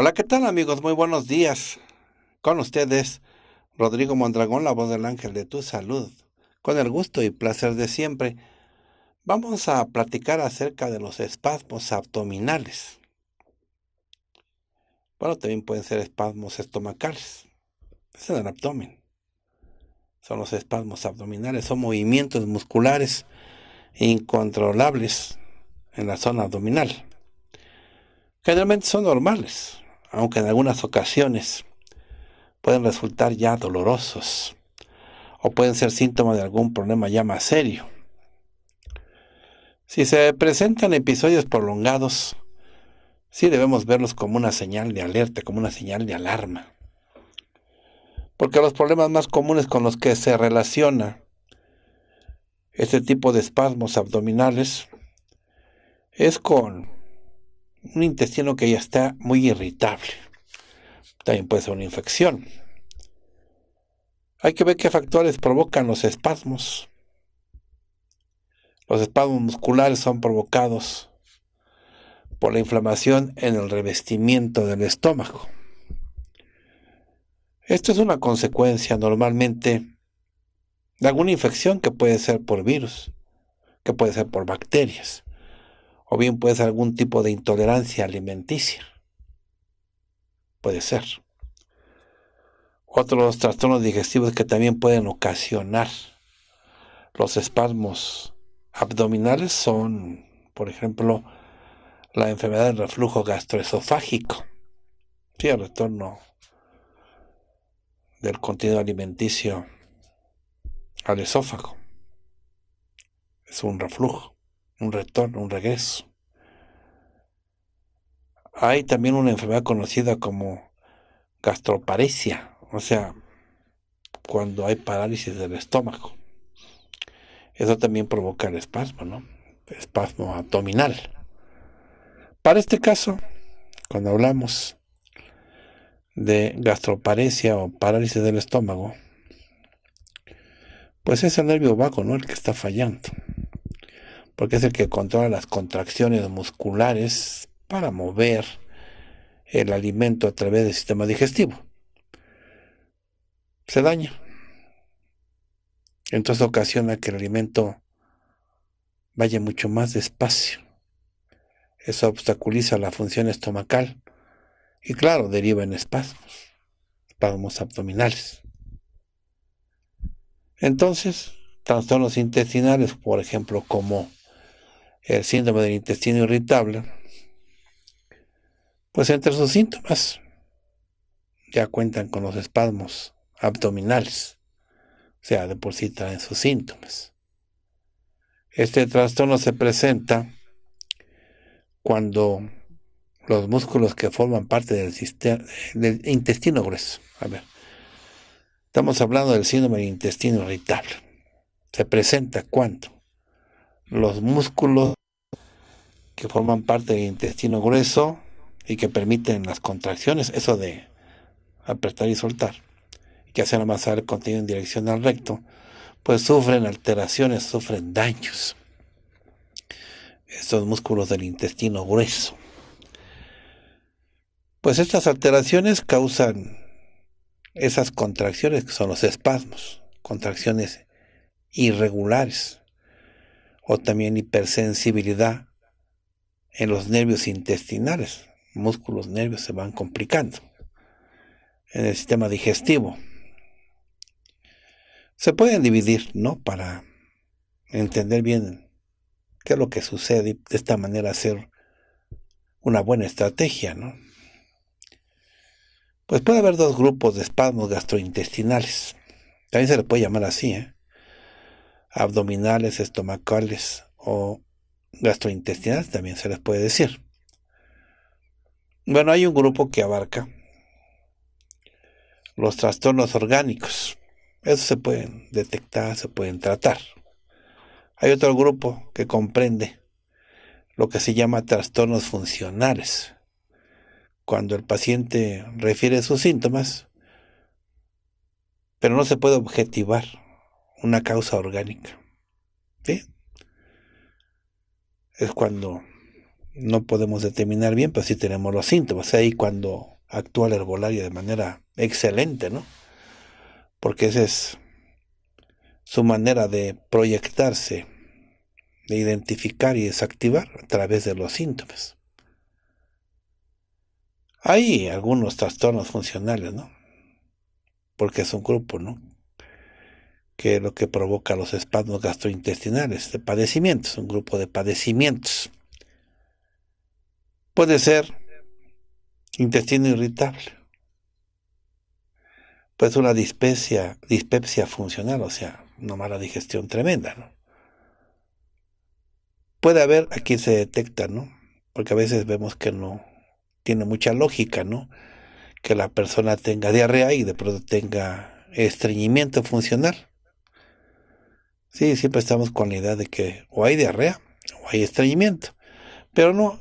Hola, ¿qué tal amigos? Muy buenos días. Con ustedes, Rodrigo Mondragón, la voz del ángel de tu salud. Con el gusto y placer de siempre, vamos a platicar acerca de los espasmos abdominales. Bueno, también pueden ser espasmos estomacales. Es en el abdomen. Son los espasmos abdominales, son movimientos musculares incontrolables en la zona abdominal. Generalmente son normales aunque en algunas ocasiones pueden resultar ya dolorosos o pueden ser síntomas de algún problema ya más serio. Si se presentan episodios prolongados, sí debemos verlos como una señal de alerta, como una señal de alarma. Porque los problemas más comunes con los que se relaciona este tipo de espasmos abdominales es con un intestino que ya está muy irritable. También puede ser una infección. Hay que ver qué factores provocan los espasmos. Los espasmos musculares son provocados por la inflamación en el revestimiento del estómago. Esto es una consecuencia normalmente de alguna infección que puede ser por virus, que puede ser por bacterias o bien puede ser algún tipo de intolerancia alimenticia. Puede ser. Otros trastornos digestivos que también pueden ocasionar los espasmos abdominales son, por ejemplo, la enfermedad del reflujo gastroesofágico, sí, el retorno del contenido alimenticio al esófago. Es un reflujo un retorno, un regreso. Hay también una enfermedad conocida como gastroparesia, o sea, cuando hay parálisis del estómago. Eso también provoca el espasmo, ¿no? Espasmo abdominal. Para este caso, cuando hablamos de gastroparesia o parálisis del estómago, pues es el nervio vago, ¿no? El que está fallando porque es el que controla las contracciones musculares para mover el alimento a través del sistema digestivo. Se daña. Entonces ocasiona que el alimento vaya mucho más despacio. Eso obstaculiza la función estomacal y claro, deriva en espasmos, espasmos abdominales. Entonces, trastornos intestinales, por ejemplo, como el síndrome del intestino irritable, pues entre sus síntomas ya cuentan con los espasmos abdominales, o sea, de por sí traen sus síntomas. Este trastorno se presenta cuando los músculos que forman parte del, sistema, del intestino grueso, a ver, estamos hablando del síndrome del intestino irritable, se presenta cuando los músculos que forman parte del intestino grueso y que permiten las contracciones, eso de apretar y soltar, que hacen avanzar el contenido en dirección al recto, pues sufren alteraciones, sufren daños. Estos músculos del intestino grueso. Pues estas alteraciones causan esas contracciones que son los espasmos, contracciones irregulares o también hipersensibilidad en los nervios intestinales. Músculos, nervios se van complicando en el sistema digestivo. Se pueden dividir, ¿no? Para entender bien qué es lo que sucede y de esta manera hacer una buena estrategia, ¿no? Pues puede haber dos grupos de espasmos gastrointestinales. También se le puede llamar así, ¿eh? Abdominales, estomacales o gastrointestinal también se les puede decir. Bueno, hay un grupo que abarca los trastornos orgánicos. eso se pueden detectar, se pueden tratar. Hay otro grupo que comprende lo que se llama trastornos funcionales. Cuando el paciente refiere sus síntomas, pero no se puede objetivar una causa orgánica es cuando no podemos determinar bien, pero sí tenemos los síntomas. Ahí cuando actúa el herbolario de manera excelente, ¿no? Porque esa es su manera de proyectarse, de identificar y desactivar a través de los síntomas. Hay algunos trastornos funcionales, ¿no? Porque es un grupo, ¿no? que es lo que provoca los espasmos gastrointestinales, de padecimientos, un grupo de padecimientos. Puede ser intestino irritable, ser pues una dispepsia, dispepsia funcional, o sea, una mala digestión tremenda, Puede haber, aquí se detecta, ¿no? Porque a veces vemos que no tiene mucha lógica, ¿no? Que la persona tenga diarrea y de pronto tenga estreñimiento funcional. Sí, siempre estamos con la idea de que o hay diarrea o hay estreñimiento. Pero no,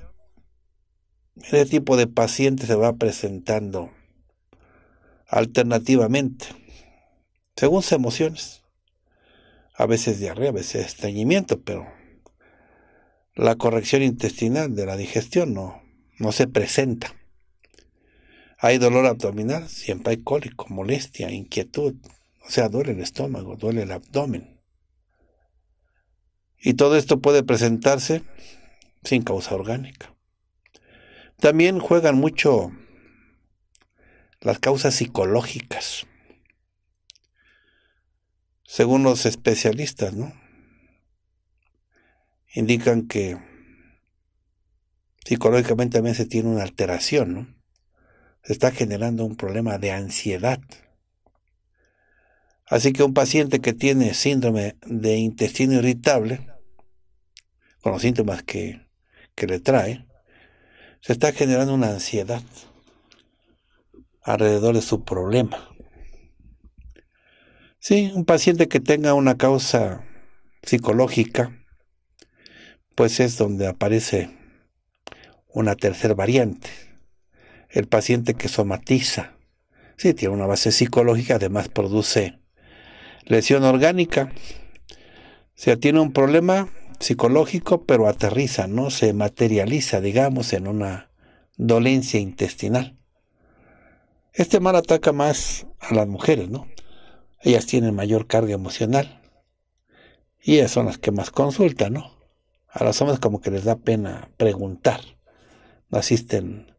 ese tipo de paciente se va presentando alternativamente, según sus emociones. A veces diarrea, a veces estreñimiento, pero la corrección intestinal de la digestión no, no se presenta. Hay dolor abdominal, siempre hay cólico, molestia, inquietud, o sea, duele el estómago, duele el abdomen. Y todo esto puede presentarse sin causa orgánica. También juegan mucho las causas psicológicas, según los especialistas, Indican que psicológicamente también se tiene una alteración, Se está generando un problema de ansiedad Así que un paciente que tiene síndrome de intestino irritable, con los síntomas que, le trae, se está generando una ansiedad alrededor de su problema. Sí, un paciente que tenga una causa psicológica, pues es donde aparece una tercera variante. El paciente que somatiza, sí, tiene una base psicológica, además produce lesión orgánica. O sea, tiene un problema psicológico, pero aterriza, ¿no? Se materializa, digamos, en una dolencia intestinal. Este mal ataca más a las mujeres, ¿no? Ellas tienen mayor carga emocional. Y ellas son las que más consultan, ¿no? A los hombres como que les da pena preguntar. No asisten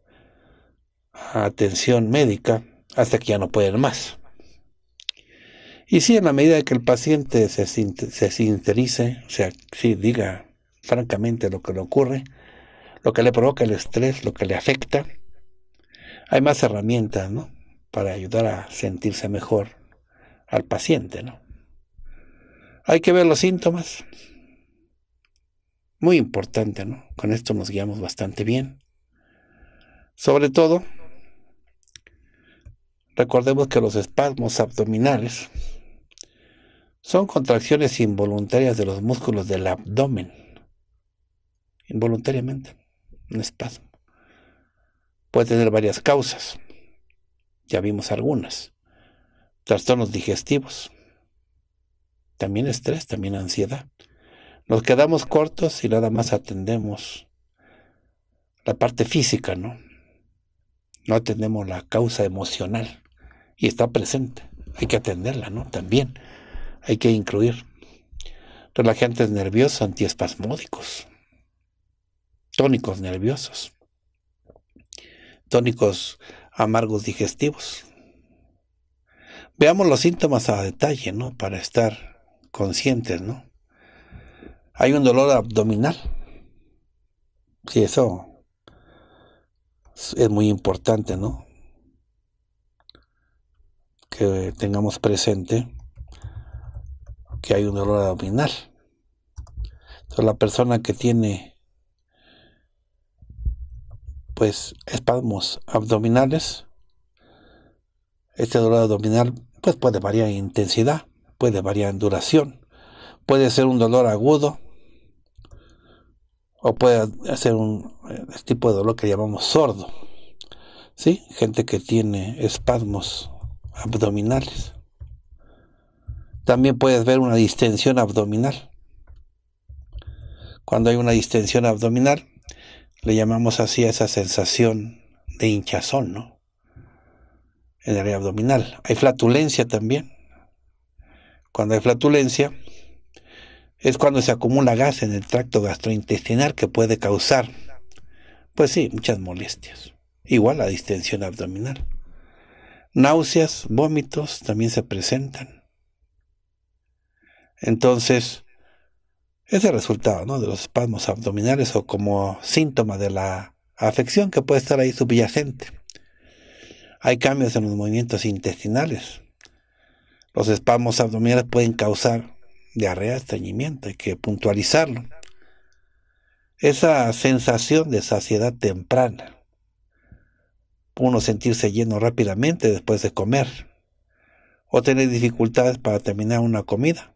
a atención médica hasta que ya no pueden más. Y sí, en la medida que el paciente se, se o sea, sí diga francamente lo que le ocurre, lo que le provoca el estrés, lo que le afecta, hay más herramientas, ¿no? Para ayudar a sentirse mejor al paciente, ¿no? Hay que ver los síntomas. Muy importante, ¿no? Con esto nos guiamos bastante bien. Sobre todo, recordemos que los espasmos abdominales son contracciones involuntarias de los músculos del abdomen. Involuntariamente, un espasmo. Puede tener varias causas. Ya vimos algunas. Trastornos digestivos. También estrés, también ansiedad. Nos quedamos cortos y nada más atendemos la parte física, ¿no? No atendemos la causa emocional y está presente. Hay que atenderla, ¿no? También hay que incluir relajantes nerviosos, antiespasmódicos, tónicos nerviosos, tónicos amargos digestivos. Veamos los síntomas a detalle, ¿no? Para estar conscientes, ¿no? Hay un dolor abdominal. Sí, eso es muy importante, ¿no? Que tengamos presente que hay un dolor abdominal. Entonces la persona que tiene pues espasmos abdominales, este dolor abdominal pues, puede variar en intensidad, puede variar en duración, puede ser un dolor agudo o puede ser un eh, este tipo de dolor que llamamos sordo. ¿Sí? Gente que tiene espasmos abdominales. También puedes ver una distensión abdominal. Cuando hay una distensión abdominal, le llamamos así a esa sensación de hinchazón, ¿no? En el área abdominal. Hay flatulencia también. Cuando hay flatulencia, es cuando se acumula gas en el tracto gastrointestinal que puede causar, pues sí, muchas molestias. Igual la distensión abdominal. Náuseas, vómitos también se presentan. Entonces, es el resultado de los espasmos abdominales o como síntoma de la afección que puede estar ahí subyacente. Hay cambios en los movimientos intestinales. Los espasmos abdominales pueden causar diarrea, estreñimiento, hay que puntualizarlo. Esa sensación de saciedad temprana. Uno sentirse lleno rápidamente después de comer. O tener dificultades para terminar una comida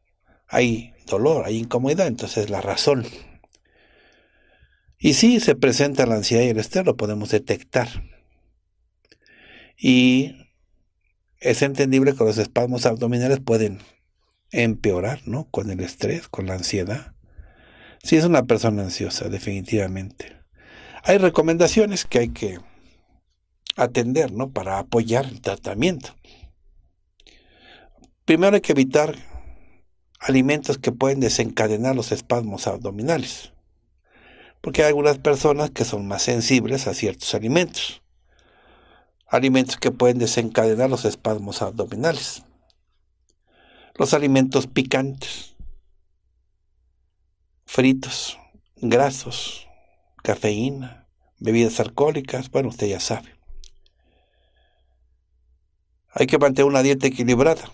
hay dolor, hay incomodidad, entonces la razón. Y si se presenta la ansiedad y el estrés, lo podemos detectar. Y es entendible que los espasmos abdominales pueden empeorar, ¿no? Con el estrés, con la ansiedad. Si es una persona ansiosa, definitivamente. Hay recomendaciones que hay que atender, ¿no? Para apoyar el tratamiento. Primero hay que evitar alimentos que pueden desencadenar los espasmos abdominales. Porque hay algunas personas que son más sensibles a ciertos alimentos. Alimentos que pueden desencadenar los espasmos abdominales. Los alimentos picantes, fritos, grasos, cafeína, bebidas alcohólicas, bueno, usted ya sabe. Hay que mantener una dieta equilibrada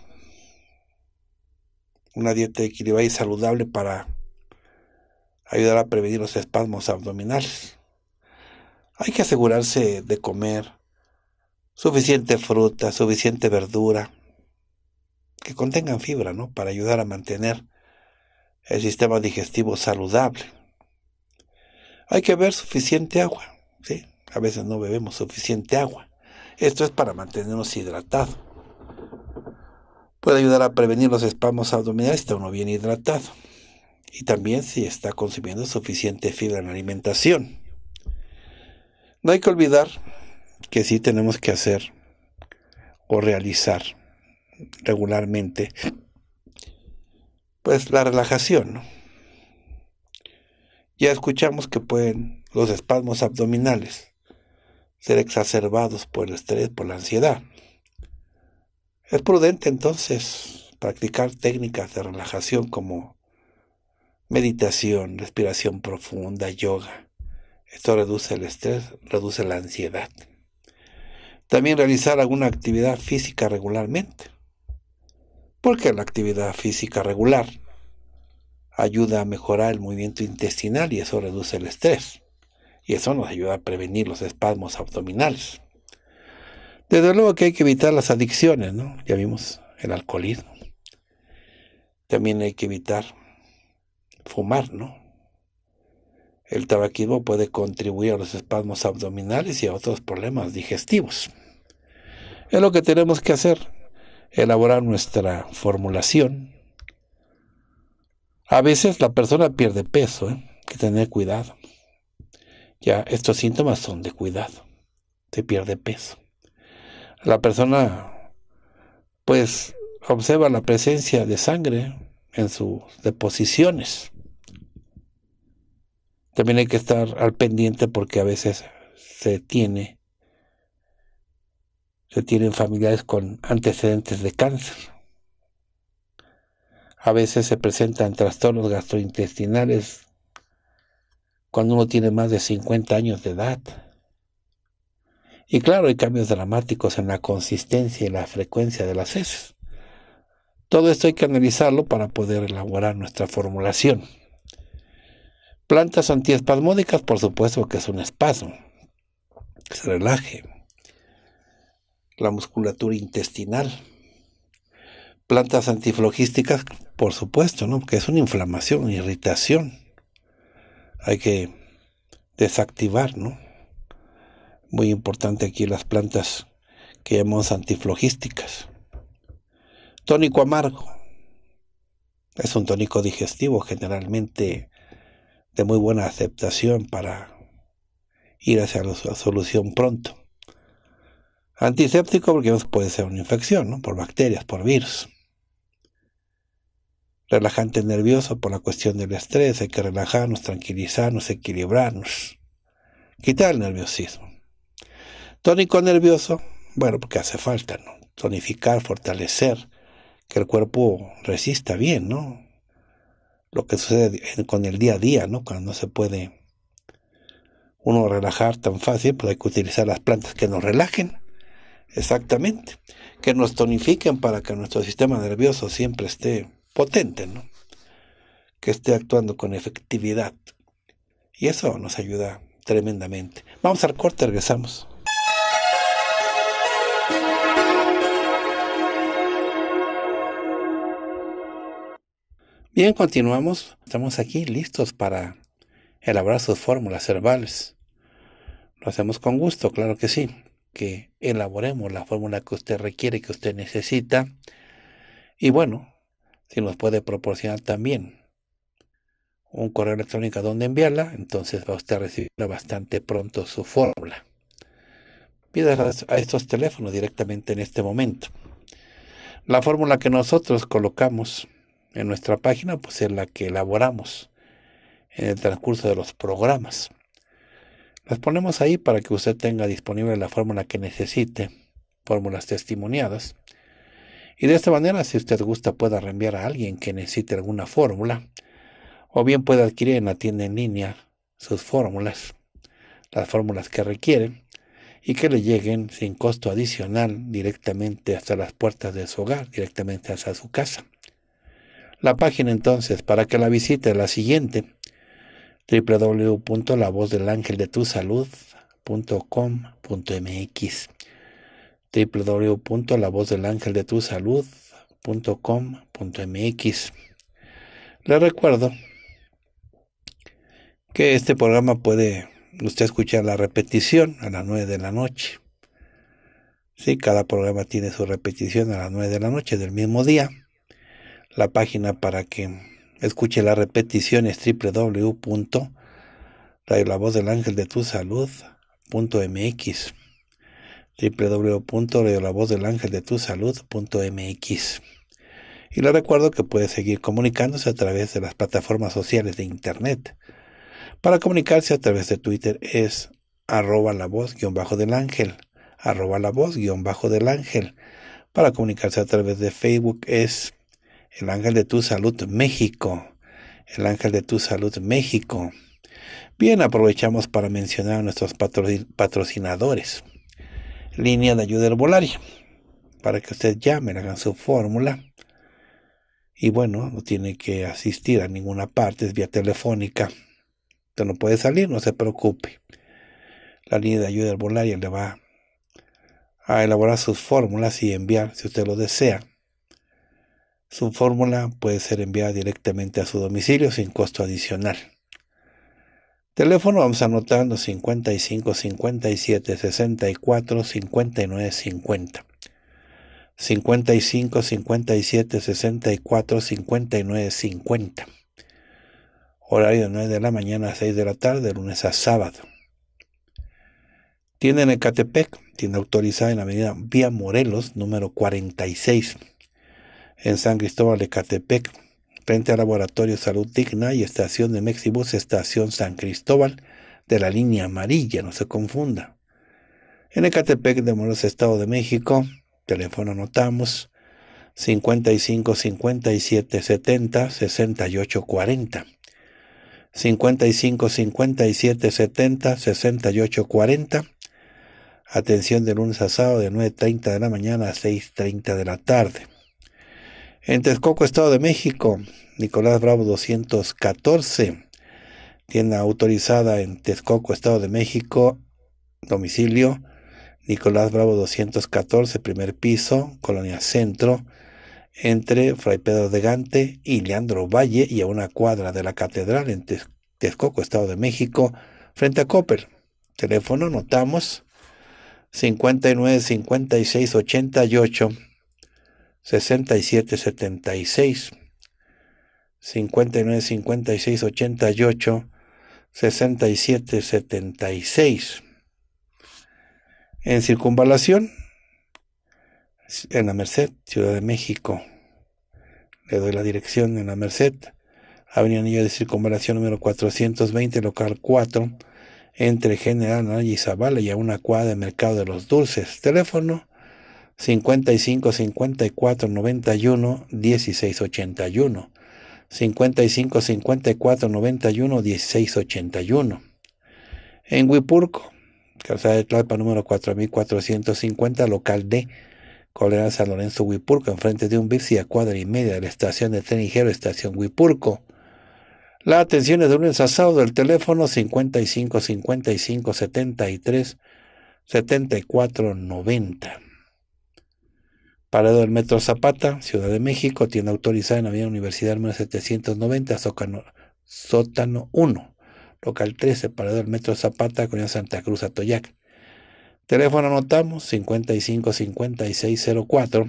una dieta equilibrada y saludable para ayudar a prevenir los espasmos abdominales. Hay que asegurarse de comer suficiente fruta, suficiente verdura, que contengan fibra, ¿no? Para ayudar a mantener el sistema digestivo saludable. Hay que beber suficiente agua, ¿sí? A veces no bebemos suficiente agua. Esto es para mantenernos hidratados. Puede ayudar a prevenir los espasmos abdominales si está uno bien hidratado. Y también si está consumiendo suficiente fibra en la alimentación. No hay que olvidar que sí tenemos que hacer o realizar regularmente pues la relajación. Ya escuchamos que pueden los espasmos abdominales ser exacerbados por el estrés, por la ansiedad. Es prudente entonces practicar técnicas de relajación como meditación, respiración profunda, yoga. Esto reduce el estrés, reduce la ansiedad. También realizar alguna actividad física regularmente. Porque la actividad física regular ayuda a mejorar el movimiento intestinal y eso reduce el estrés. Y eso nos ayuda a prevenir los espasmos abdominales. Desde luego que hay que evitar las adicciones, ¿no? Ya vimos el alcoholismo. También hay que evitar fumar, ¿no? El tabaquismo puede contribuir a los espasmos abdominales y a otros problemas digestivos. Es lo que tenemos que hacer, elaborar nuestra formulación. A veces la persona pierde peso, ¿eh? hay que tener cuidado. Ya estos síntomas son de cuidado, se pierde peso la persona pues observa la presencia de sangre en sus deposiciones. También hay que estar al pendiente porque a veces se tiene se tienen familiares con antecedentes de cáncer. A veces se presentan trastornos gastrointestinales cuando uno tiene más de 50 años de edad. Y claro, hay cambios dramáticos en la consistencia y la frecuencia de las heces. Todo esto hay que analizarlo para poder elaborar nuestra formulación. Plantas antiespasmódicas, por supuesto que es un espasmo. Que se relaje. La musculatura intestinal. Plantas antiflogísticas, por supuesto, ¿no? Porque es una inflamación, una irritación. Hay que desactivar, ¿no? muy importante aquí las plantas que llamamos antiflogísticas. Tónico amargo. Es un tónico digestivo generalmente de muy buena aceptación para ir hacia la solución pronto. Antiséptico porque puede ser una infección, por bacterias, por virus. Relajante nervioso por la cuestión del estrés, hay que relajarnos, tranquilizarnos, equilibrarnos, quitar el nerviosismo. Tónico nervioso, bueno, porque hace falta, ¿no? Tonificar, fortalecer, que el cuerpo resista bien, ¿no? Lo que sucede con el día a día, ¿no? Cuando no se puede uno relajar tan fácil, pues hay que utilizar las plantas que nos relajen, exactamente, que nos tonifiquen para que nuestro sistema nervioso siempre esté potente, ¿no? Que esté actuando con efectividad. Y eso nos ayuda tremendamente. Vamos al corte, regresamos. Bien, continuamos. Estamos aquí listos para elaborar sus fórmulas verbales. Lo hacemos con gusto, claro que sí. Que elaboremos la fórmula que usted requiere, que usted necesita. Y bueno, si nos puede proporcionar también un correo electrónico donde enviarla, entonces va usted a recibir bastante pronto su fórmula. Pídala a estos teléfonos directamente en este momento. La fórmula que nosotros colocamos en nuestra página, pues es la que elaboramos en el transcurso de los programas. Las ponemos ahí para que usted tenga disponible la fórmula que necesite, fórmulas testimoniadas. Y de esta manera, si usted gusta, pueda reenviar a alguien que necesite alguna fórmula, o bien puede adquirir en la tienda en línea sus fórmulas, las fórmulas que requiere, y que le lleguen sin costo adicional directamente hasta las puertas de su hogar, directamente hasta su casa. La página entonces, para que la visite, la siguiente, www.lavozdelangeldetusalud.com.mx www.lavozdelangeldetusalud.com.mx Le recuerdo que este programa puede usted escuchar la repetición a las 9 de la noche. Sí, cada programa tiene su repetición a las 9 de la noche del mismo día la página para que escuche la repetición es tu salud.mx Y le recuerdo que puede seguir comunicándose a través de las plataformas sociales de Internet. Para comunicarse a través de Twitter es arroba la voz guión bajo del ángel, arroba la voz guión bajo del ángel. Para comunicarse a través de Facebook es el ángel de tu salud México, el ángel de tu salud México. Bien, aprovechamos para mencionar a nuestros patrocinadores. Línea de ayuda herbolaria, para que usted llame, hagan su fórmula. Y bueno, no tiene que asistir a ninguna parte, es vía telefónica. Usted no puede salir, no se preocupe. La línea de ayuda herbolaria le va a elaborar sus fórmulas y enviar, si usted lo desea, su fórmula puede ser enviada directamente a su domicilio sin costo adicional. Teléfono vamos anotando 55 57 64 59 50. 55 57 64 59 50. Horario de 9 de la mañana a 6 de la tarde, lunes a sábado. Tienda en Ecatepec, tienda autorizada en la avenida Vía Morelos, número 46 en San Cristóbal de Catepec, frente al Laboratorio Salud Digna y Estación de Mexibus, Estación San Cristóbal, de la línea amarilla, no se confunda. En Ecatepec de Moros Estado de México, teléfono anotamos 55 57 70 68 40. 55 57 70 68 40. Atención de lunes a sábado de 9.30 de la mañana a 6.30 de la tarde. En Texcoco, Estado de México, Nicolás Bravo 214, tienda autorizada en Texcoco, Estado de México, domicilio, Nicolás Bravo 214, primer piso, Colonia Centro, entre Fray Pedro de Gante y Leandro Valle y a una cuadra de la Catedral en Texcoco, Estado de México, frente a Copper. Teléfono, notamos, 59 56 88 67 76 59 56 88 67 76 en circunvalación en la Merced, Ciudad de México. Le doy la dirección en la Merced, Avenida Anillo de Circunvalación número 420, local 4, entre General Anaya y Zavala y a una cuadra de Mercado de los Dulces. Teléfono 55 54 91 16 81. 55 54 91 16 81. En Huipurco, calzada de Tlalpa número 4450, local D, Colera San Lorenzo Huipurco, enfrente de un bici a cuadra y media de la estación de tren ligero, estación Huipurco. La atención es de un a del teléfono 55 55 73 74 90. Parado del Metro Zapata, Ciudad de México, tienda autorizada en Avenida Universidad número 790, Sótano 1, local 13, Parado del Metro Zapata, Colonia Santa Cruz, Atoyac. Teléfono anotamos 55 5604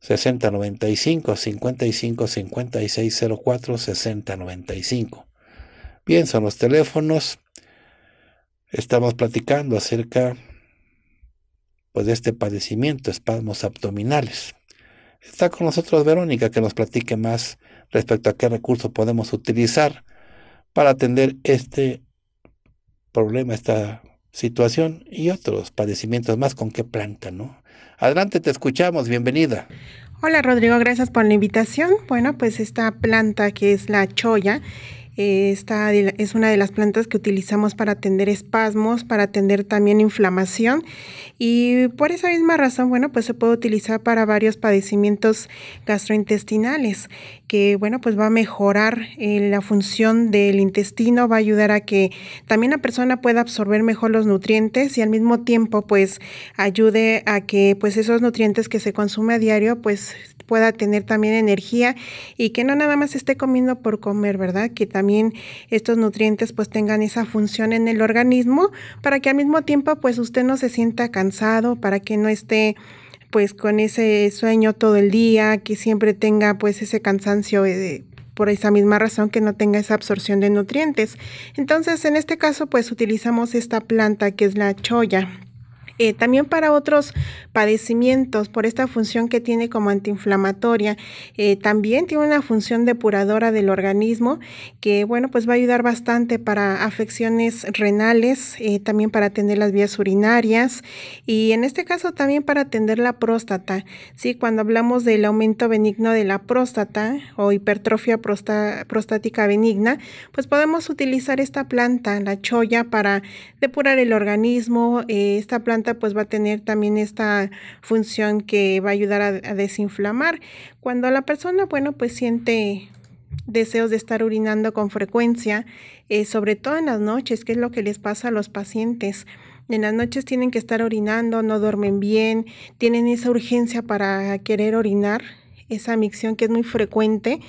6095 55 5604 6095. Bien, son los teléfonos. Estamos platicando acerca pues, de este padecimiento, espasmos abdominales. Está con nosotros Verónica que nos platique más respecto a qué recurso podemos utilizar para atender este problema, esta situación y otros padecimientos más con qué planta, ¿no? Adelante, te escuchamos, bienvenida. Hola Rodrigo, gracias por la invitación. Bueno, pues esta planta que es la choya eh, esta es una de las plantas que utilizamos para atender espasmos, para atender también inflamación y por esa misma razón, bueno, pues se puede utilizar para varios padecimientos gastrointestinales que, bueno, pues va a mejorar eh, la función del intestino, va a ayudar a que también la persona pueda absorber mejor los nutrientes y al mismo tiempo, pues, ayude a que, pues, esos nutrientes que se consume a diario, pues, pueda tener también energía y que no nada más esté comiendo por comer, ¿verdad? Que también estos nutrientes pues tengan esa función en el organismo para que al mismo tiempo pues usted no se sienta cansado, para que no esté pues con ese sueño todo el día, que siempre tenga pues ese cansancio por esa misma razón que no tenga esa absorción de nutrientes. Entonces, en este caso, pues utilizamos esta planta que es la choya. Eh, también para otros padecimientos, por esta función que tiene como antiinflamatoria, eh, también tiene una función depuradora del organismo que, bueno, pues va a ayudar bastante para afecciones renales, eh, también para atender las vías urinarias y en este caso también para atender la próstata. ¿sí? Cuando hablamos del aumento benigno de la próstata o hipertrofia prostática benigna, pues podemos utilizar esta planta, la choya, para depurar el organismo. esta planta pues va a tener también esta función que va a ayudar a, desinflamar. Cuando la persona, bueno, pues siente deseos de estar orinando con frecuencia, eh, sobre todo en las noches, que es lo que les pasa a los pacientes. En las noches tienen que estar orinando, no duermen bien, tienen esa urgencia para querer orinar, esa micción que es muy frecuente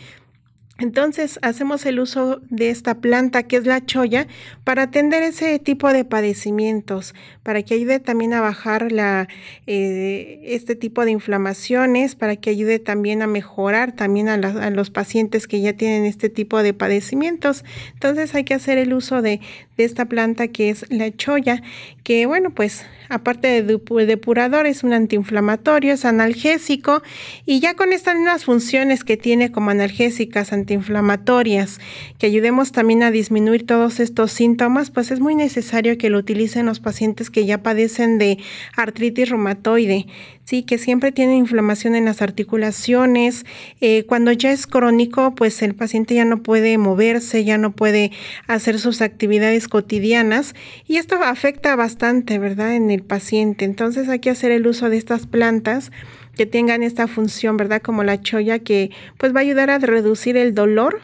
entonces hacemos el uso de esta planta que es la choya para atender ese tipo de padecimientos, para que ayude también a bajar la, eh, este tipo de inflamaciones, para que ayude también a mejorar también a, los pacientes que ya tienen este tipo de padecimientos. Entonces hay que hacer el uso de, de esta planta que es la cholla que bueno, pues aparte de depurador es un antiinflamatorio, es analgésico y ya con estas mismas funciones que tiene como analgésicas, antiinflamatorias, que ayudemos también a disminuir todos estos síntomas, pues es muy necesario que lo utilicen los pacientes que ya padecen de artritis reumatoide, sí, que siempre tienen inflamación en las articulaciones, eh, cuando ya es crónico, pues el paciente ya no puede moverse, ya no puede hacer sus actividades cotidianas y esto afecta bastante, ¿verdad?, en el paciente. Entonces hay que hacer el uso de estas plantas que tengan esta función, ¿verdad?, como la choya que pues va a ayudar a reducir el dolor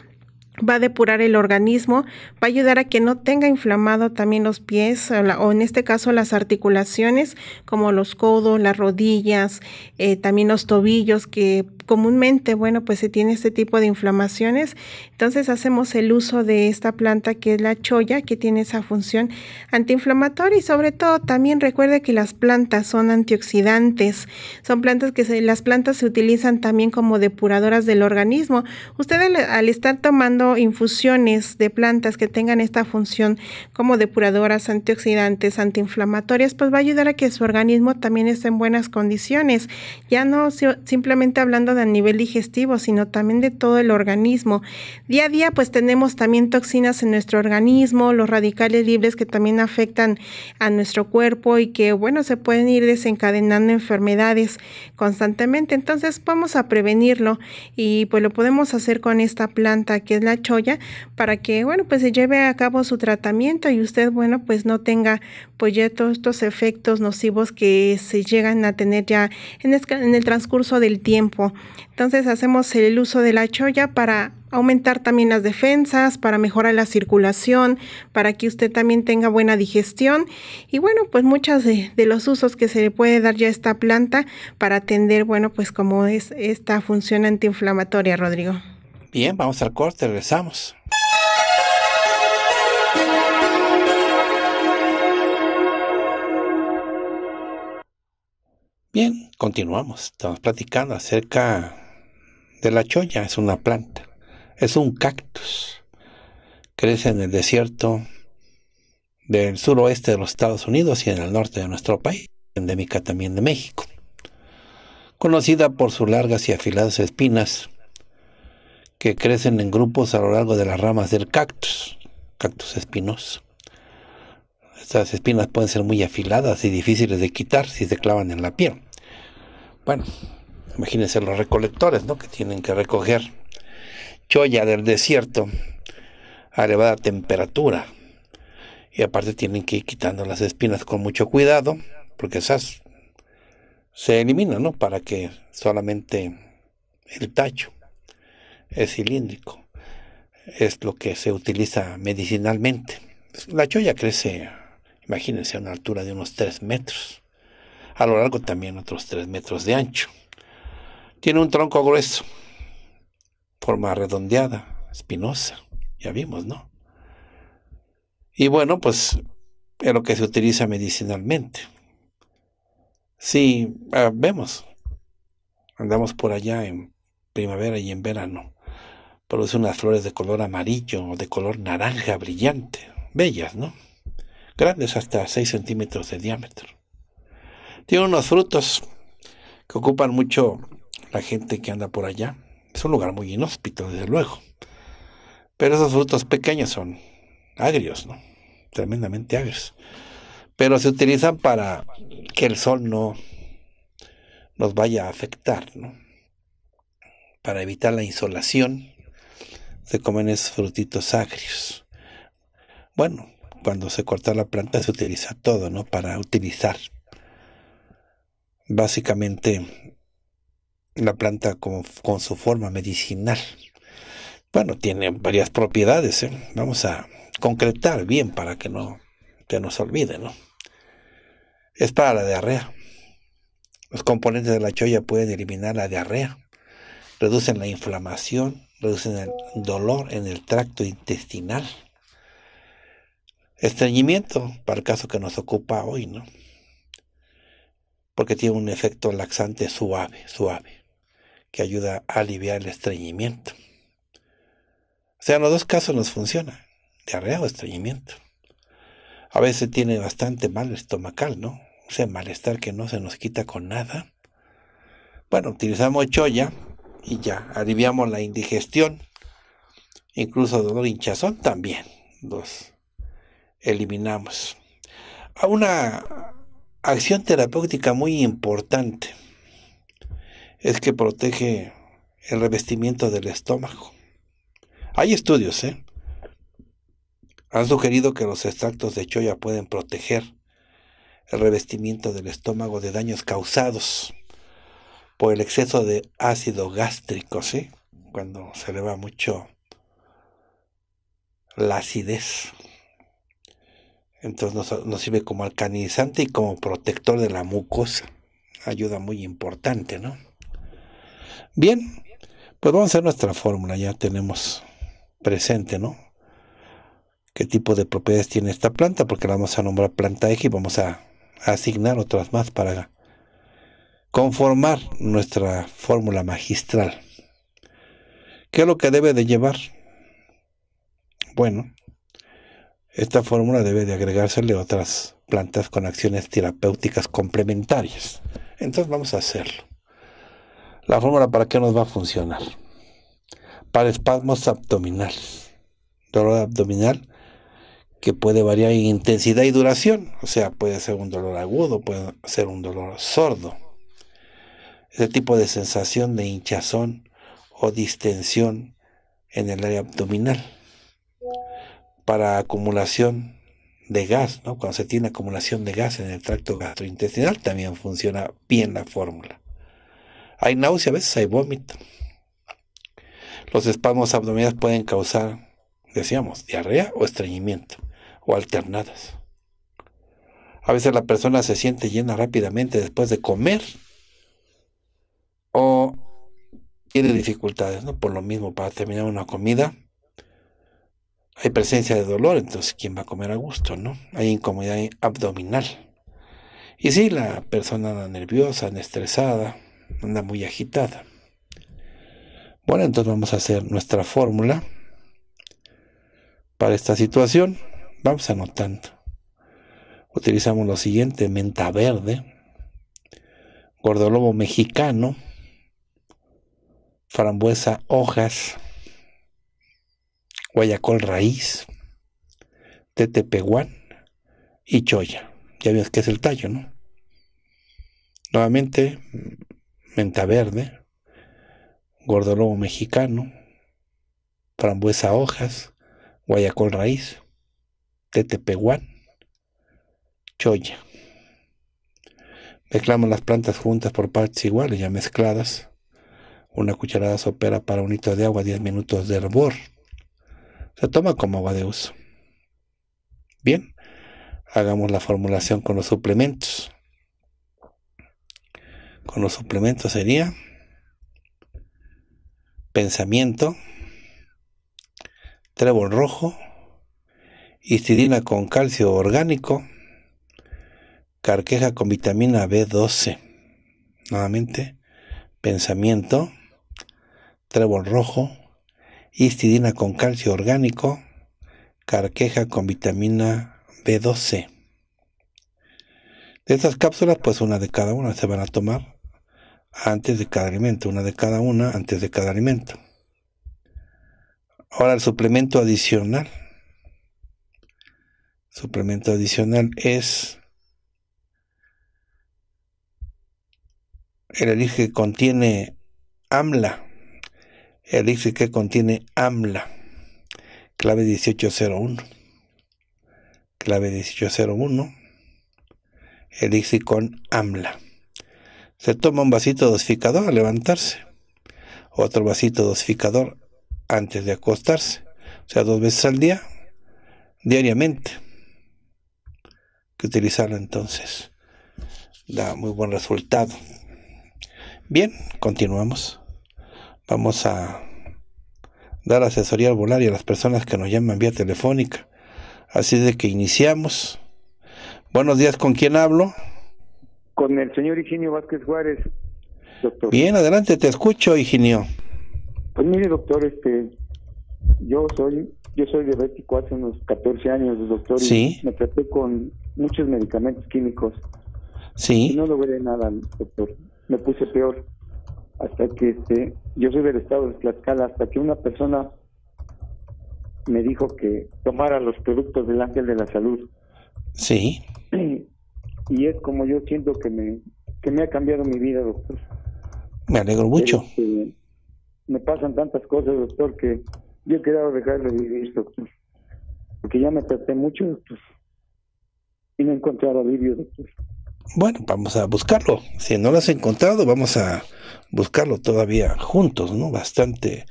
va a depurar el organismo, va a ayudar a que no tenga inflamado también los pies o, en este caso las articulaciones como los codos, las rodillas, eh, también los tobillos que comúnmente, bueno, pues se tiene este tipo de inflamaciones. Entonces hacemos el uso de esta planta que es la choya, que tiene esa función antiinflamatoria y sobre todo también recuerde que las plantas son antioxidantes, son plantas que se, las plantas se utilizan también como depuradoras del organismo. Usted al estar tomando infusiones de plantas que tengan esta función como depuradoras, antioxidantes, antiinflamatorias, pues va a ayudar a que su organismo también esté en buenas condiciones. Ya no simplemente hablando de a nivel digestivo, sino también de todo el organismo. Día a día, pues tenemos también toxinas en nuestro organismo, los radicales libres que también afectan a nuestro cuerpo y que, bueno, se pueden ir desencadenando enfermedades constantemente. Entonces, vamos a prevenirlo y pues lo podemos hacer con esta planta que es la Choya para que, bueno, pues se lleve a cabo su tratamiento y usted, bueno, pues no tenga pues ya todos estos efectos nocivos que se llegan a tener ya en, el transcurso del tiempo. Entonces hacemos el uso de la choya para aumentar también las defensas, para mejorar la circulación, para que usted también tenga buena digestión. Y bueno, pues muchas de, los usos que se le puede dar ya a esta planta para atender, bueno, pues como es esta función antiinflamatoria, Rodrigo. Bien, vamos al corte, regresamos. Bien, continuamos. Estamos platicando acerca de la choña, Es una planta. Es un cactus. Crece en el desierto del suroeste de los Estados Unidos y en el norte de nuestro país, endémica también de México. Conocida por sus largas y afiladas espinas, que crecen en grupos a lo largo de las ramas del cactus, cactus espinoso. Estas espinas pueden ser muy afiladas y difíciles de quitar si se clavan en la piel. Bueno, imagínense los recolectores, ¿no? Que tienen que recoger choya del desierto a elevada temperatura. Y aparte tienen que ir quitando las espinas con mucho cuidado, porque esas se eliminan, ¿no? Para que solamente el tacho es cilíndrico. Es lo que se utiliza medicinalmente. La cholla crece, imagínense, a una altura de unos 3 metros. A lo largo también otros 3 metros de ancho. Tiene un tronco grueso, forma redondeada, espinosa. Ya vimos, ¿no? Y bueno, pues es lo que se utiliza medicinalmente. Sí, ah, vemos. Andamos por allá en primavera y en verano produce unas flores de color amarillo o de color naranja brillante, bellas, ¿no? Grandes hasta 6 centímetros de diámetro. Tiene unos frutos que ocupan mucho la gente que anda por allá. Es un lugar muy inhóspito, desde luego. Pero esos frutos pequeños son agrios, ¿no? Tremendamente agrios. Pero se utilizan para que el sol no nos vaya a afectar, ¿no? Para evitar la insolación se comen esos frutitos agrios. Bueno, cuando se corta la planta se utiliza todo, ¿no? Para utilizar. Básicamente, la planta con, su forma medicinal. Bueno, tiene varias propiedades, ¿eh? Vamos a concretar bien para que no se nos olvide, ¿no? Es para la diarrea. Los componentes de la choya pueden eliminar la diarrea, reducen la inflamación, reducen el dolor en el tracto intestinal. Estreñimiento, para el caso que nos ocupa hoy, ¿no? Porque tiene un efecto laxante suave, suave, que ayuda a aliviar el estreñimiento. O sea, en los dos casos nos funciona, diarrea o estreñimiento. A veces tiene bastante mal estomacal, ¿no? O sea, malestar que no se nos quita con nada. Bueno, utilizamos choya, y ya, aliviamos la indigestión, incluso dolor hinchazón también los eliminamos. Ah, una acción terapéutica muy importante es que protege el revestimiento del estómago. Hay estudios, ¿eh? Han sugerido que los extractos de choya pueden proteger el revestimiento del estómago de daños causados por el exceso de ácido gástrico, ¿sí? Cuando se eleva mucho la acidez. Entonces nos, sirve como alcanizante y como protector de la mucosa. Ayuda muy importante, ¿no? Bien, pues vamos a hacer nuestra fórmula. Ya tenemos presente, ¿no? Qué tipo de propiedades tiene esta planta, porque la vamos a nombrar planta X y vamos a asignar otras más para conformar nuestra fórmula magistral. ¿Qué es lo que debe de llevar? Bueno, esta fórmula debe de agregársele otras plantas con acciones terapéuticas complementarias. Entonces vamos a hacerlo. La fórmula para qué nos va a funcionar. Para espasmos abdominales. Dolor abdominal que puede variar en intensidad y duración. O sea, puede ser un dolor agudo, puede ser un dolor sordo ese tipo de sensación de hinchazón o distensión en el área abdominal para acumulación de gas, ¿no? cuando se tiene acumulación de gas en el tracto gastrointestinal también funciona bien la fórmula. Hay náusea, a veces hay vómito. Los espasmos abdominales pueden causar, decíamos, diarrea o estreñimiento, o alternadas. A veces la persona se siente llena rápidamente después de comer o tiene dificultades, ¿no? Por lo mismo, para terminar una comida hay presencia de dolor, entonces ¿quién va a comer a gusto, no? Hay incomodidad abdominal. Y si la persona anda nerviosa, anda estresada, anda muy agitada. Bueno, entonces vamos a hacer nuestra fórmula para esta situación. Vamos anotando. Utilizamos lo siguiente, menta verde, gordolobo mexicano, frambuesa hojas, guayacol raíz, tetepeguán y choya. Ya ves que es el tallo, ¿no? Nuevamente, menta verde, gordolobo mexicano, frambuesa hojas, guayacol raíz, tetepeguán, choya. Mezclamos las plantas juntas por partes iguales, ya mezcladas una cucharada sopera para un litro de agua, 10 minutos de hervor. Se toma como agua de uso. Bien, hagamos la formulación con los suplementos. Con los suplementos sería pensamiento, trébol rojo, histidina con calcio orgánico, carqueja con vitamina B12. Nuevamente, pensamiento, trébol rojo, histidina con calcio orgánico, carqueja con vitamina B12. De estas cápsulas, pues una de cada una se van a tomar antes de cada alimento, una de cada una antes de cada alimento. Ahora el suplemento adicional. Suplemento adicional es el elige que contiene AMLA elixir que contiene AMLA, clave 1801, clave 1801, elixir con AMLA. Se toma un vasito dosificador al levantarse, otro vasito dosificador antes de acostarse, o sea, dos veces al día, diariamente. Que utilizarlo entonces da muy buen resultado. Bien, continuamos. Vamos a dar asesoría al volar y a las personas que nos llaman vía telefónica. Así de que iniciamos. Buenos días, ¿con quién hablo? Con el señor Higinio Vázquez Juárez, doctor. Bien, adelante, te escucho, Higinio. Pues mire, doctor, este, yo soy yo soy diabético hace unos 14 años, doctor, sí. me traté con muchos medicamentos químicos. Sí. Y no logré nada, doctor. Me puse peor hasta que este, yo soy del estado de Tlaxcala, hasta que una persona me dijo que tomara los productos del Ángel de la Salud. Sí. Y es como yo siento que me, me ha cambiado mi vida, doctor. Me alegro mucho. Este, me pasan tantas cosas, doctor, que yo he quedado dejar de vivir, doctor. Porque ya me traté mucho, Y no encontrar alivio, doctor. Bueno, vamos a buscarlo. Si no lo has encontrado, vamos a buscarlo todavía juntos, ¿no? Bastante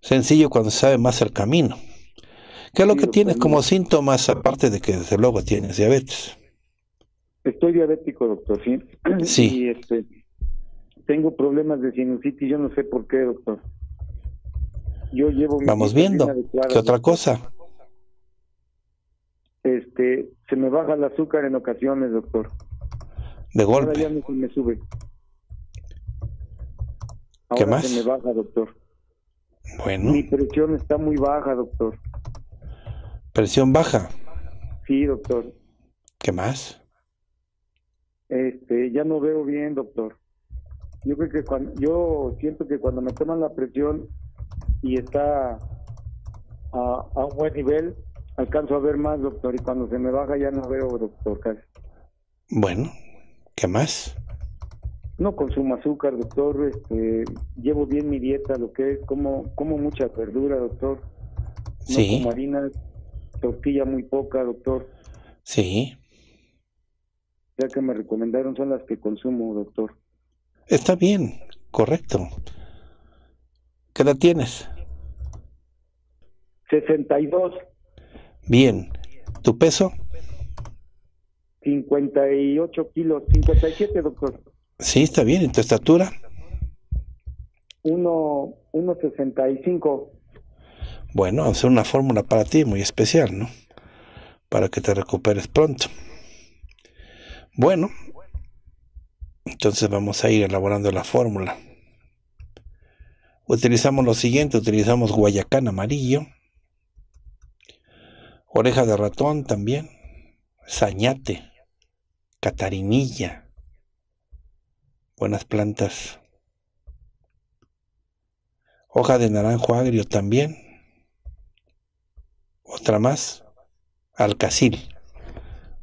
sencillo cuando sabe más el camino. ¿Qué es lo que tienes como síntomas, aparte de que desde luego tienes diabetes? Estoy diabético, doctor, sí. Este, tengo problemas de sinusitis, yo no sé por qué, doctor. Yo llevo... Vamos viendo. ¿Qué otra cosa? Este, se me baja el azúcar en ocasiones, doctor. De golpe. Ahora ya no se me sube. ¿Qué más? Se me baja, doctor. Bueno. Mi presión está muy baja, doctor. ¿Presión baja? Sí, doctor. ¿Qué más? Este, ya no veo bien, doctor. Yo creo que cuando, yo siento que cuando me toman la presión y está a, un buen nivel, alcanzo a ver más, doctor, y cuando se me baja ya no veo, doctor, Bueno, ¿Qué más? No consumo azúcar, doctor. Este, llevo bien mi dieta, lo que es, como, como mucha verdura, doctor. No sí. como harina, tortilla muy poca, doctor. Sí. Ya que me recomendaron son las que consumo, doctor. Está bien, correcto. ¿Qué edad tienes? 62. Bien. ¿Tu peso? 58 kilos, 57, doctor. Sí, está bien. ¿y tu estatura? 1,65. bueno, vamos a hacer una fórmula para ti muy especial, ¿no? Para que te recuperes pronto. Bueno, entonces vamos a ir elaborando la fórmula. Utilizamos lo siguiente, utilizamos guayacán amarillo, oreja de ratón también, sañate, catarinilla. Buenas plantas. Hoja de naranjo agrio también. Otra más. Alcacil.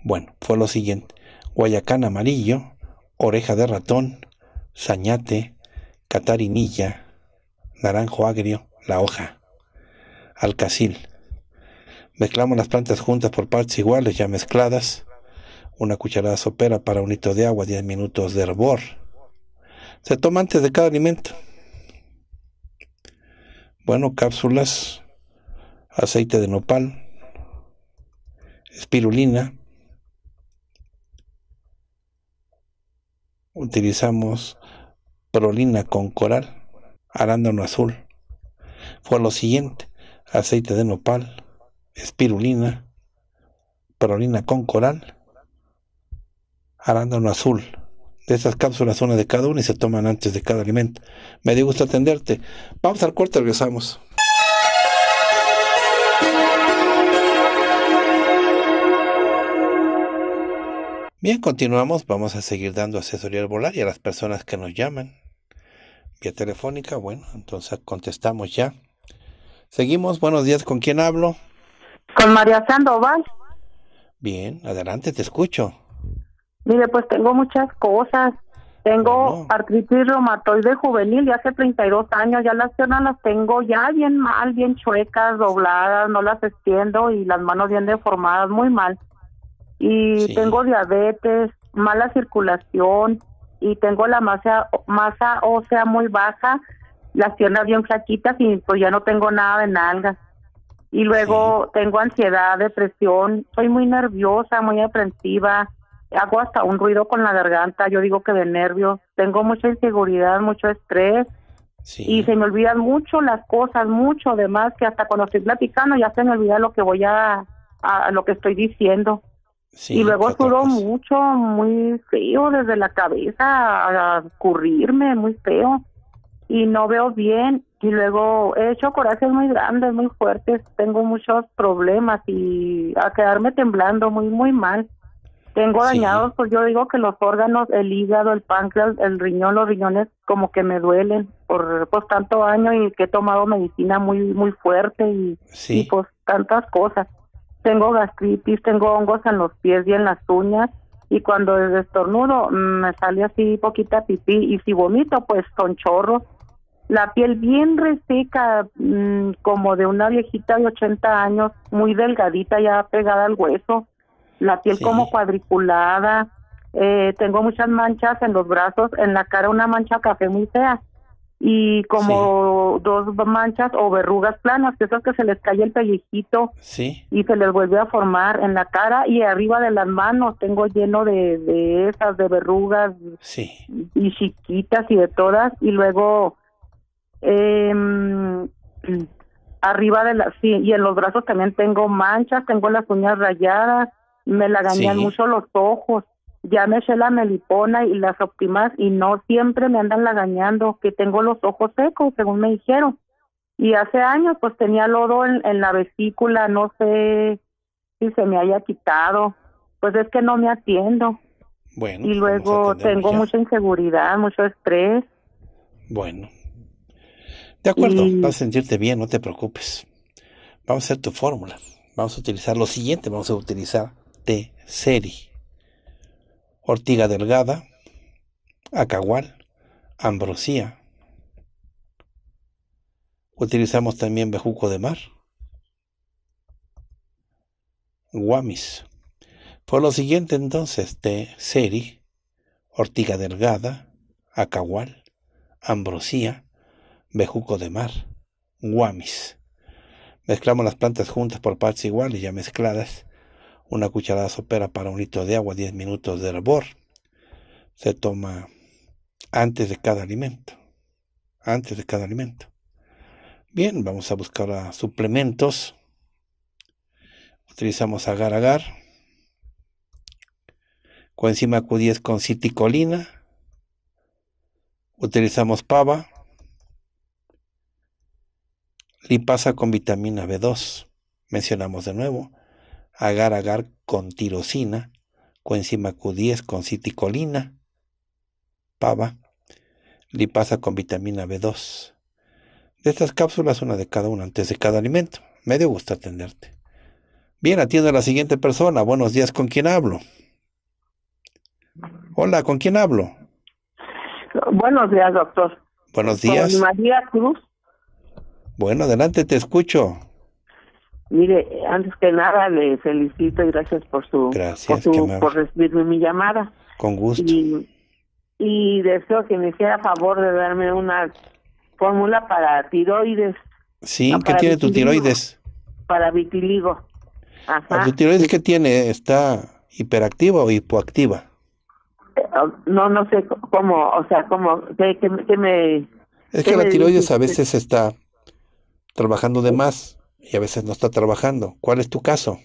Bueno, fue lo siguiente. Guayacán amarillo, oreja de ratón, sañate, catarinilla, naranjo agrio, la hoja, alcacil. Mezclamos las plantas juntas por partes iguales, ya mezcladas una cucharada sopera para un litro de agua, 10 minutos de hervor. Se toma antes de cada alimento. Bueno, cápsulas, aceite de nopal, espirulina. Utilizamos prolina con coral, arándano azul. Fue lo siguiente, aceite de nopal, espirulina, prolina con coral arándano azul. De esas cápsulas, una de cada una y se toman antes de cada alimento. Me dio gusto atenderte. Vamos al corte, regresamos. Bien, continuamos. Vamos a seguir dando asesoría al volar y a las personas que nos llaman vía telefónica. Bueno, entonces contestamos ya. Seguimos. Buenos días. ¿Con quién hablo? Con María Sandoval. Bien, adelante, te escucho. Mire, pues tengo muchas cosas. Tengo artritis reumatoide juvenil Ya hace 32 años. Ya las piernas las tengo ya bien mal, bien chuecas, dobladas, no las extiendo y las manos bien deformadas, muy mal. Y tengo diabetes, mala circulación y tengo la masa, masa ósea muy baja, las piernas bien flaquitas y pues ya no tengo nada de nalgas. Y luego tengo ansiedad, depresión, soy muy nerviosa, muy aprensiva hago hasta un ruido con la garganta, yo digo que de nervios, tengo mucha inseguridad, mucho estrés. Y se me olvidan mucho las cosas, mucho, más que hasta cuando estoy platicando ya se me olvida lo que voy a, a, lo que estoy diciendo. y luego sudó pues? mucho, muy feo desde la cabeza, a currirme, muy feo. Y no veo bien. Y luego he hecho corajes muy grandes, muy fuertes. Tengo muchos problemas y a quedarme temblando muy, muy mal. Tengo dañados, pues yo digo que los órganos, el hígado, el páncreas, el riñón, los riñones como que me duelen por pues tanto año y que he tomado medicina muy muy fuerte y, y pues tantas cosas. Tengo gastritis, tengo hongos en los pies y en las uñas y cuando estornudo mm, me sale así poquita pipí y si vomito pues con chorro. La piel bien reseca, mm, como de una viejita de 80 años, muy delgadita ya pegada al hueso la piel como cuadriculada, eh, tengo muchas manchas en los brazos, en la cara una mancha café muy fea y como dos manchas o verrugas planas, que esas que se les cae el pellejito sí. y se les vuelve a formar en la cara y arriba de las manos tengo lleno de, de esas, de verrugas sí. y chiquitas y de todas y luego em, arriba de las, sí, y en los brazos también tengo manchas, tengo las uñas rayadas me la dañan mucho los ojos, ya me eché la melipona y las óptimas y no siempre me andan dañando que tengo los ojos secos, según me dijeron. Y hace años pues tenía lodo en, la vesícula, no sé si se me haya quitado, pues es que no me atiendo. Bueno, y pues, luego tengo mucha inseguridad, mucho estrés. Bueno. De acuerdo, vas a sentirte bien, no te preocupes. Vamos a hacer tu fórmula. Vamos a utilizar lo siguiente, vamos a utilizar T. Seri, Ortiga Delgada, Acahual, Ambrosía. Utilizamos también bejuco de mar, guamis. Por lo siguiente entonces de Seri, Ortiga Delgada, Acahual, Ambrosía, bejuco de mar, guamis. Mezclamos las plantas juntas por partes iguales ya mezcladas una cucharada sopera para un litro de agua, 10 minutos de hervor. Se toma antes de cada alimento. Antes de cada alimento. Bien, vamos a buscar suplementos. Utilizamos agar-agar. Coenzima Q10 con citicolina. Utilizamos pava. Lipasa con vitamina B2. Mencionamos de nuevo agar-agar con tirosina, coenzima Q10 con citicolina, pava, lipasa con vitamina B2. De estas cápsulas, una de cada una antes de cada alimento. Me dio gusto atenderte. Bien, atiende a la siguiente persona. Buenos días, ¿con quién hablo? Hola, ¿con quién hablo? Buenos días, doctor. Buenos días. Con María Cruz. Bueno, adelante, te escucho. Mire, antes que nada le felicito y gracias por su, gracias, por, su recibirme mi llamada. Con gusto. Y, deseo que me hiciera favor de darme una fórmula para tiroides. Sí, ah, ¿qué tiene tu tiroides? Para vitiligo. ¿Tu tiroides qué tiene? ¿Está hiperactiva o hipoactiva? Eh, no, no sé cómo, o sea, cómo, qué, me... Es que la tiroides a veces está trabajando de más y a veces no está trabajando. ¿Cuál es tu caso?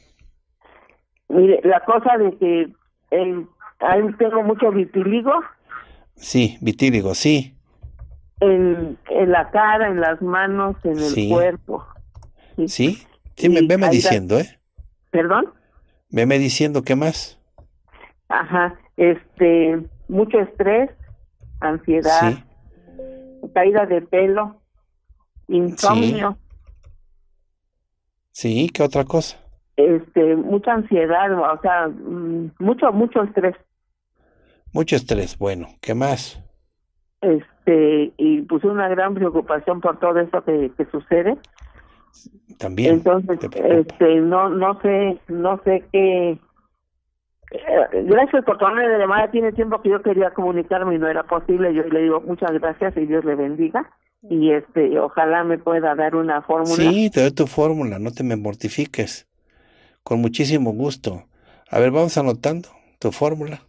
Mire, la cosa de que eh, tengo mucho vitíligo. Sí, vitíligo, sí. En, en la cara, en las manos, en el cuerpo. Sí, sí, me, veme diciendo, ¿eh? ¿Perdón? Veme diciendo, ¿qué más? Ajá, este, mucho estrés, ansiedad, caída de pelo, insomnio. Sí, ¿qué otra cosa? Este, mucha ansiedad, o sea, mm, mucho, mucho estrés. Mucho estrés, bueno, ¿qué más? Este, y puse una gran preocupación por todo esto que, sucede. También. Entonces, este, no, no sé, no sé qué. Eh, gracias por tomarme de llamada. Tiene tiempo que yo quería comunicarme y no era posible. Yo le digo muchas gracias y Dios le bendiga y este ojalá me pueda dar una fórmula. Sí, te doy tu fórmula, no te me mortifiques. Con muchísimo gusto. A ver, vamos anotando tu fórmula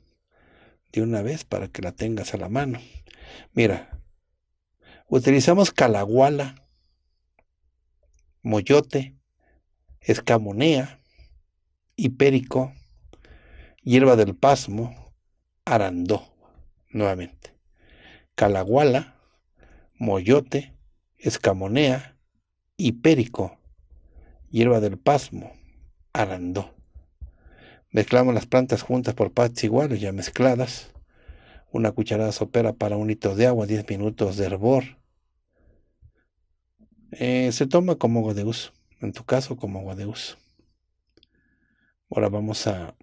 de una vez para que la tengas a la mano. Mira, utilizamos calaguala, moyote, escamonea, hipérico, hierba del pasmo, arandó, nuevamente. Calaguala, moyote, escamonea, hipérico, hierba del pasmo, arandó. Mezclamos las plantas juntas por partes iguales, ya mezcladas. Una cucharada sopera para un litro de agua, 10 minutos de hervor. Eh, se toma como agua de uso, en tu caso como agua de uso. Ahora vamos a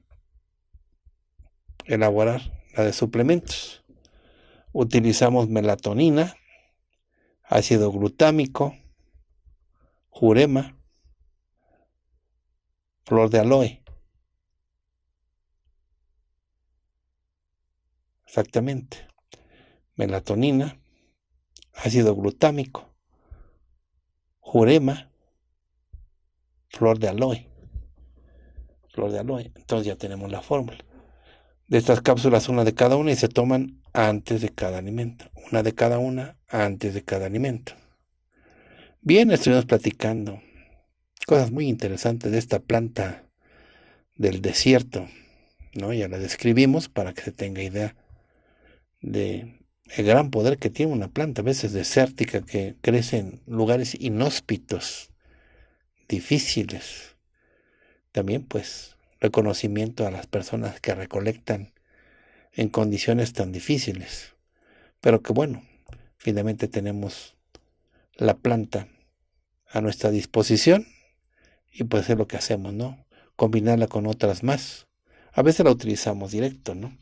elaborar la de suplementos. Utilizamos melatonina, ácido glutámico, jurema, flor de aloe. Exactamente. Melatonina, ácido glutámico, jurema, flor de aloe. Flor de aloe. Entonces ya tenemos la fórmula de estas cápsulas, una de cada una, y se toman antes de cada alimento. Una de cada una antes de cada alimento. Bien, estuvimos platicando cosas muy interesantes de esta planta del desierto. ¿no? Ya la describimos para que se tenga idea de el gran poder que tiene una planta, a veces desértica, que crece en lugares inhóspitos, difíciles. También pues reconocimiento a las personas que recolectan en condiciones tan difíciles. Pero que bueno, finalmente tenemos la planta a nuestra disposición y pues es lo que hacemos, ¿no? Combinarla con otras más. A veces la utilizamos directo, ¿no?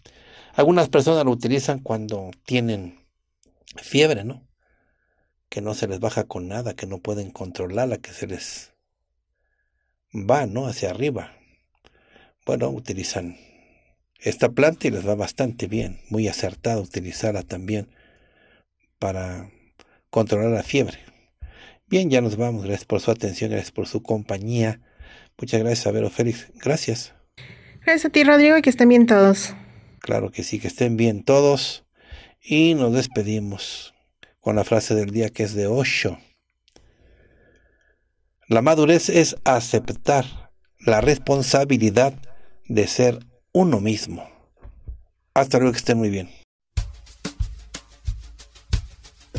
Algunas personas la utilizan cuando tienen fiebre, ¿no? Que no se les baja con nada, que no pueden controlarla, que se les va, ¿no? Hacia arriba bueno, utilizan esta planta y les va bastante bien, muy acertado utilizarla también para controlar la fiebre. Bien, ya nos vamos, gracias por su atención, gracias por su compañía. Muchas gracias, vero Félix, gracias. Gracias a ti, Rodrigo, y que estén bien todos. Claro que sí, que estén bien todos. Y nos despedimos con la frase del día que es de Osho. La madurez es aceptar la responsabilidad de ser uno mismo. Hasta luego, que estén muy bien.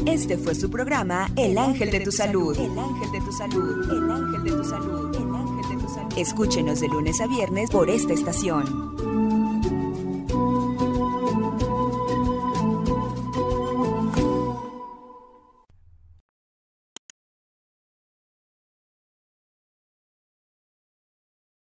Este fue su programa El Ángel de tu Salud. El Ángel de tu Salud. de Salud. El Ángel de tu Salud. Escúchenos de lunes a viernes por esta estación.